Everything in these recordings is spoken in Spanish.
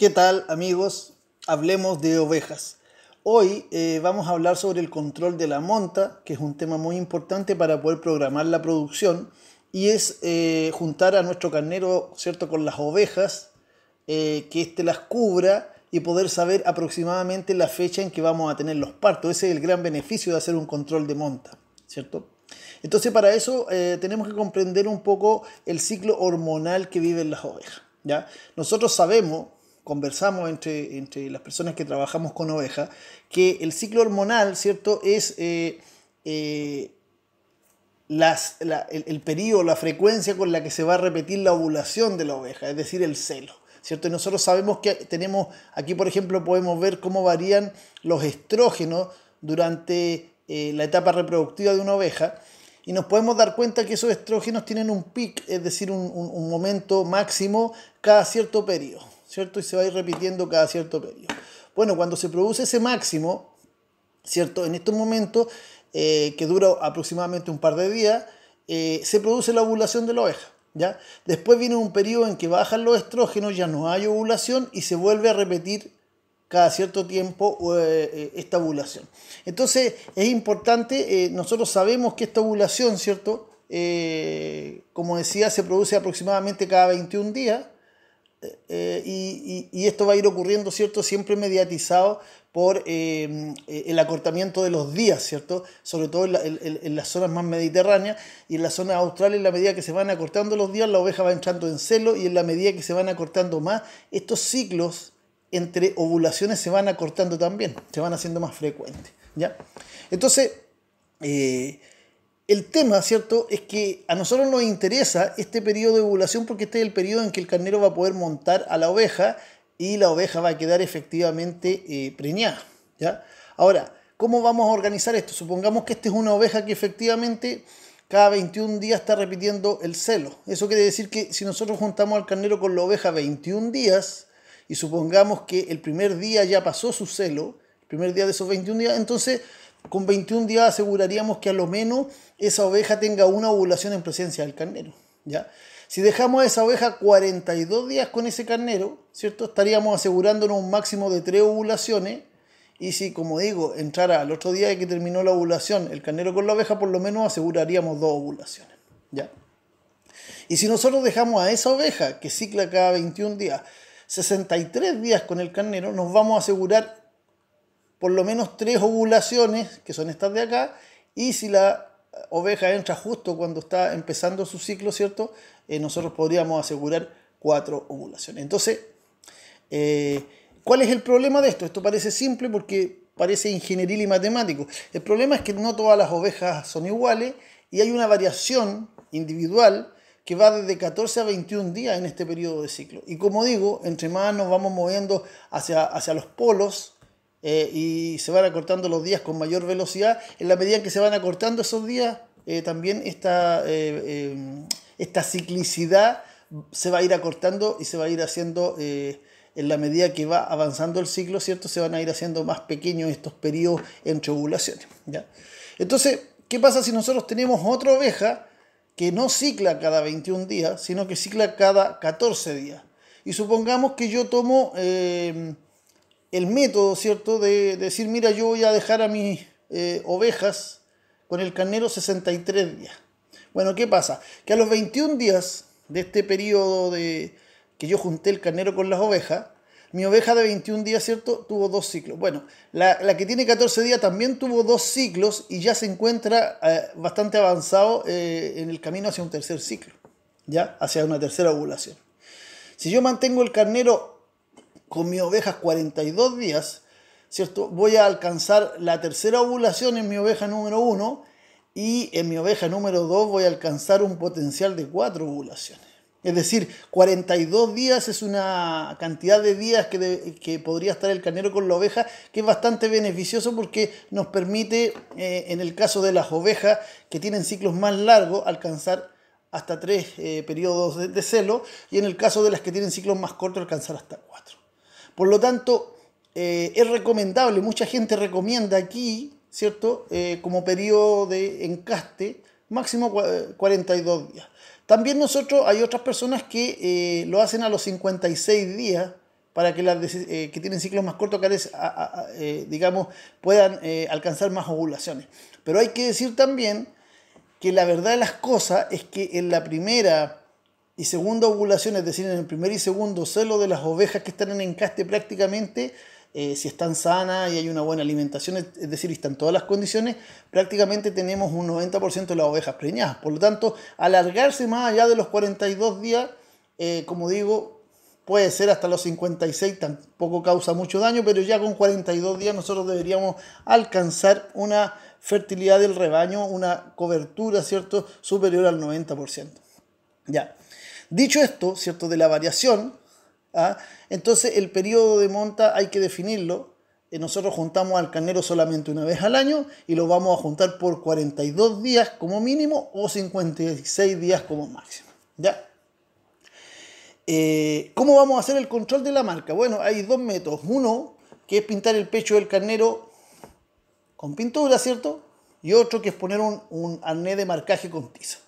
¿Qué tal amigos? Hablemos de ovejas. Hoy eh, vamos a hablar sobre el control de la monta, que es un tema muy importante para poder programar la producción, y es eh, juntar a nuestro carnero ¿cierto? con las ovejas, eh, que éste las cubra y poder saber aproximadamente la fecha en que vamos a tener los partos. Ese es el gran beneficio de hacer un control de monta, ¿cierto? Entonces para eso tenemos que comprender un poco el ciclo hormonal que viven las ovejas. ¿ya? Nosotros sabemos conversamos entre, entre las personas que trabajamos con ovejas, que el ciclo hormonal, ¿cierto? Es eh, eh, el, periodo, la frecuencia con la que se va a repetir la ovulación de la oveja, es decir, el celo. ¿cierto? nosotros sabemos que tenemos, aquí por ejemplo podemos ver cómo varían los estrógenos durante eh, la etapa reproductiva de una oveja y nos podemos dar cuenta que esos estrógenos tienen un pic, es decir, un, un momento máximo cada cierto periodo. Y se va a ir repitiendo cada cierto periodo. Bueno, cuando se produce ese máximo, ¿cierto? En estos momentos, eh, que dura aproximadamente un par de días, eh, se produce la ovulación de la oveja. ¿ya? Después viene un periodo en que bajan los estrógenos, ya no hay ovulación y se vuelve a repetir cada cierto tiempo eh, esta ovulación. Entonces es importante, nosotros sabemos que esta ovulación, ¿cierto? como decía, se produce aproximadamente cada 21 días, eh, eh, y, esto va a ir ocurriendo, ¿cierto? Siempre mediatizado por eh, el acortamiento de los días, ¿cierto? Sobre todo en, las zonas más mediterráneas y en las zonas australes, en la medida que se van acortando los días, la oveja va entrando en celo y en la medida que se van acortando más, estos ciclos entre ovulaciones se van acortando también, se van haciendo más frecuentes, ¿ya? Entonces, el tema, ¿cierto?, es que a nosotros nos interesa este periodo de ovulación porque este es el periodo en que el carnero va a poder montar a la oveja y la oveja va a quedar efectivamente eh, preñada. ¿ya? Ahora, ¿cómo vamos a organizar esto? Supongamos que esta es una oveja que efectivamente cada 21 días está repitiendo el celo. Eso quiere decir que si nosotros juntamos al carnero con la oveja 21 días y supongamos que el primer día ya pasó su celo, el primer día de esos 21 días, entonces con 21 días aseguraríamos que a lo menos esa oveja tenga una ovulación en presencia del carnero. ¿ya? Si dejamos a esa oveja 42 días con ese carnero, ¿cierto? estaríamos asegurándonos un máximo de 3 ovulaciones. Y si, como digo, entrara al otro día de que terminó la ovulación el carnero con la oveja, por lo menos aseguraríamos dos ovulaciones. ¿ya? Y si nosotros dejamos a esa oveja, que cicla cada 21 días, 63 días con el carnero, nos vamos a asegurar por lo menos tres ovulaciones, que son estas de acá, y si la oveja entra justo cuando está empezando su ciclo, ¿cierto? Eh, nosotros podríamos asegurar cuatro ovulaciones. Entonces, eh, ¿cuál es el problema de esto? Esto parece simple porque parece ingenieril y matemático. El problema es que no todas las ovejas son iguales y hay una variación individual que va desde 14 a 21 días en este periodo de ciclo. Y como digo, entre más nos vamos moviendo hacia, hacia los polos, eh, y se van acortando los días con mayor velocidad, en la medida que se van acortando esos días, eh, también esta, eh, esta ciclicidad se va a ir acortando y se va a ir haciendo, en la medida que va avanzando el ciclo, ¿cierto? Se van a ir haciendo más pequeños estos periodos entre ovulaciones. Entonces, ¿qué pasa si nosotros tenemos otra oveja que no cicla cada 21 días, sino que cicla cada 14 días? Y supongamos que yo tomo el método, ¿cierto? De, decir, mira, yo voy a dejar a mis eh, ovejas con el carnero 63 días. Bueno, ¿qué pasa? Que a los 21 días de este periodo de que yo junté el carnero con las ovejas, mi oveja de 21 días, ¿cierto? Tuvo dos ciclos. Bueno, la, que tiene 14 días también tuvo dos ciclos y ya se encuentra eh, bastante avanzado eh, en el camino hacia un tercer ciclo, ¿ya? Hacia una tercera ovulación. Si yo mantengo el carnero con mi oveja 42 días, ¿cierto? Voy a alcanzar la tercera ovulación en mi oveja número 1 y en mi oveja número 2 voy a alcanzar un potencial de 4 ovulaciones. Es decir, 42 días es una cantidad de días que, podría estar el carnero con la oveja, que es bastante beneficioso porque nos permite, eh, en el caso de las ovejas que tienen ciclos más largos, alcanzar hasta 3 eh, periodos de, de celo, y en el caso de las que tienen ciclos más cortos, alcanzar hasta 4. Por lo tanto, eh, es recomendable, mucha gente recomienda aquí, ¿cierto? Eh, como periodo de encaste, máximo 42 días. También nosotros, hay otras personas que eh, lo hacen a los 56 días para que las que tienen ciclos más cortos, digamos, puedan alcanzar más ovulaciones. Pero hay que decir también que la verdad de las cosas es que en la primera y segunda ovulación, es decir, en el primer y segundo celo de las ovejas que están en encaste prácticamente, eh, si están sanas y hay una buena alimentación, es decir, están todas las condiciones, prácticamente tenemos un 90% de las ovejas preñadas. Por lo tanto, alargarse más allá de los 42 días, eh, como digo, puede ser hasta los 56, tampoco causa mucho daño, pero ya con 42 días nosotros deberíamos alcanzar una fertilidad del rebaño, una cobertura, ¿cierto?, superior al 90%. Ya. Dicho esto, ¿cierto? De la variación, ¿ah? entonces el periodo de monta hay que definirlo. Eh, nosotros juntamos al carnero solamente una vez al año y lo vamos a juntar por 42 días como mínimo o 56 días como máximo. ¿Ya? Eh, ¿Cómo vamos a hacer el control de la marca? Bueno, hay dos métodos. Uno, que es pintar el pecho del carnero con pintura, ¿cierto? Y otro, que es poner un, un de marcaje con tiza.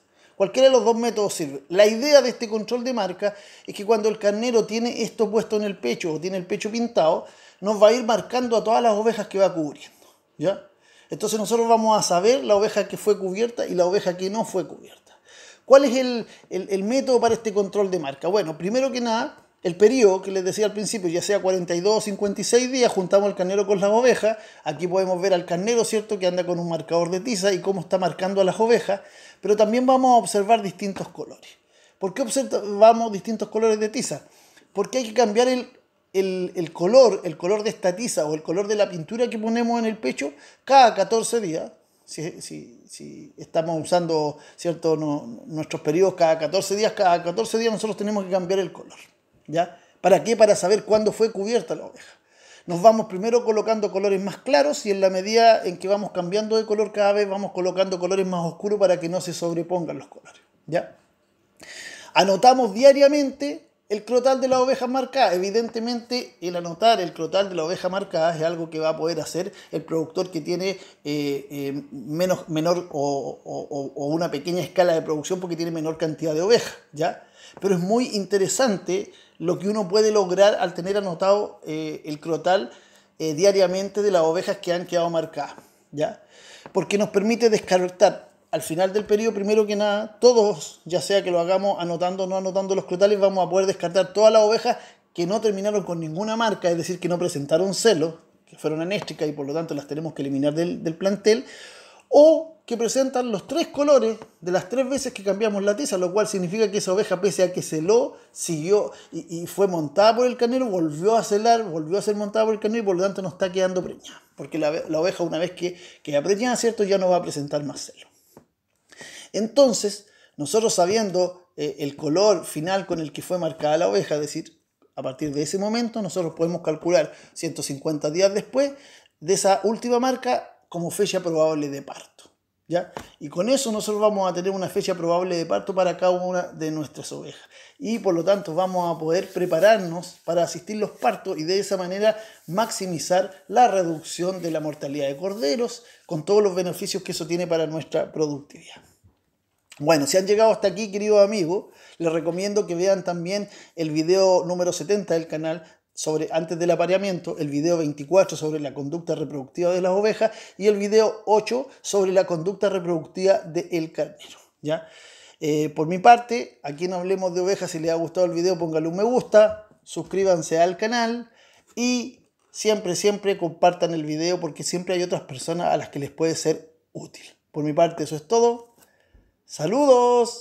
Cualquiera de los dos métodos sirve. La idea de este control de marca es que cuando el carnero tiene esto puesto en el pecho o tiene el pecho pintado, nos va a ir marcando a todas las ovejas que va cubriendo. ¿ya? Entonces nosotros vamos a saber la oveja que fue cubierta y la oveja que no fue cubierta. ¿Cuál es el método para este control de marca? Bueno, primero que nada, el periodo que les decía al principio, ya sea 42 o 56 días, juntamos el carnero con las ovejas. Aquí podemos ver al carnero, ¿cierto?, que anda con un marcador de tiza y cómo está marcando a las ovejas, pero también vamos a observar distintos colores. ¿Por qué observamos distintos colores de tiza? Porque hay que cambiar el, color, el color de esta tiza o el color de la pintura que ponemos en el pecho cada 14 días. Si, estamos usando ¿cierto? nuestros periodos cada 14 días, cada 14 días nosotros tenemos que cambiar el color. ¿Ya? ¿Para qué? Para saber cuándo fue cubierta la oveja. Nos vamos primero colocando colores más claros y en la medida en que vamos cambiando de color cada vez vamos colocando colores más oscuros para que no se sobrepongan los colores. ¿Ya? Anotamos diariamente el crotal de la oveja marcada, Evidentemente, el anotar el crotal de la oveja marcada es algo que va a poder hacer el productor que tiene eh, eh, menos, menor o, una pequeña escala de producción porque tiene menor cantidad de ovejas, ¿ya? Pero es muy interesante lo que uno puede lograr al tener anotado eh, el crotal diariamente de las ovejas que han quedado marcadas, ¿ya? Porque nos permite descartar al final del periodo, primero que nada, todos, ya sea que lo hagamos anotando o no anotando los crutales, vamos a poder descartar todas las ovejas que no terminaron con ninguna marca, es decir, que no presentaron celo, que fueron anéstricas y por lo tanto las tenemos que eliminar del, plantel, o que presentan los tres colores de las tres veces que cambiamos la tiza, lo cual significa que esa oveja, pese a que celó, siguió y, fue montada por el canero, volvió a celar, volvió a ser montada por el canero y por lo tanto no está quedando preñada. Porque la, oveja, una vez que ya preñada, ¿cierto? ya no va a presentar más celo. Entonces, nosotros sabiendo eh, el color final con el que fue marcada la oveja, es decir, a partir de ese momento nosotros podemos calcular 150 días después de esa última marca como fecha probable de parto. ¿ya? Y con eso nosotros vamos a tener una fecha probable de parto para cada una de nuestras ovejas. Y por lo tanto vamos a poder prepararnos para asistir los partos y de esa manera maximizar la reducción de la mortalidad de corderos con todos los beneficios que eso tiene para nuestra productividad. Bueno, si han llegado hasta aquí, querido amigo, les recomiendo que vean también el video número 70 del canal sobre antes del apareamiento, el video 24 sobre la conducta reproductiva de las ovejas y el video 8 sobre la conducta reproductiva del carnero. ¿ya? Eh, por mi parte, aquí no hablemos de ovejas, si les ha gustado el video, pónganle un me gusta, suscríbanse al canal y siempre, siempre compartan el video porque siempre hay otras personas a las que les puede ser útil. Por mi parte, eso es todo. Saludos.